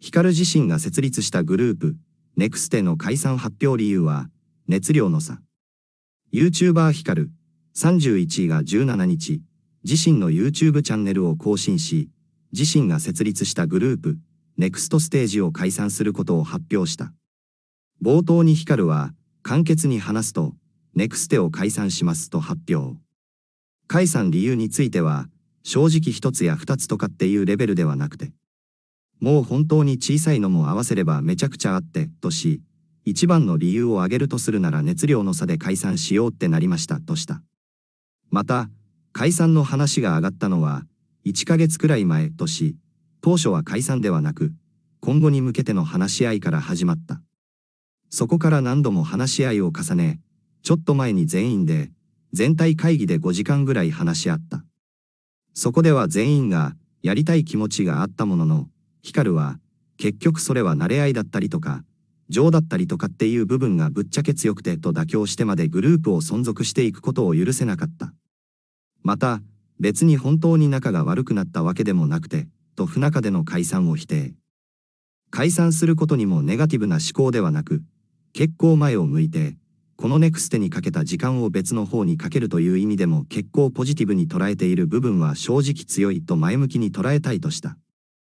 ヒカル自身が設立したグループ、ネクステの解散発表理由は、熱量の差。YouTuber ヒカル、31位が17日、自身の YouTube チャンネルを更新し、自身が設立したグループ、ネクストステージを解散することを発表した。冒頭にヒカルは、簡潔に話すと、ネクステを解散しますと発表。解散理由については、正直一つや二つとかっていうレベルではなくて、もう本当に小さいのも合わせればめちゃくちゃあって、とし、一番の理由を挙げるとするなら熱量の差で解散しようってなりました、とした。また、解散の話が上がったのは、1ヶ月くらい前とし、当初は解散ではなく、今後に向けての話し合いから始まった。そこから何度も話し合いを重ね、ちょっと前に全員で、全体会議で5時間ぐらい話し合った。そこでは全員が、やりたい気持ちがあったものの、ヒカルは、結局それは慣れ合いだったりとか、情だったりとかっていう部分がぶっちゃけ強くてと妥協してまでグループを存続していくことを許せなかった。また、別に本当に仲が悪くなったわけでもなくて、と不仲での解散を否定。解散することにもネガティブな思考ではなく、結構前を向いて、このネクステにかけた時間を別の方にかけるという意味でも結構ポジティブに捉えている部分は正直強いと前向きに捉えたいとした。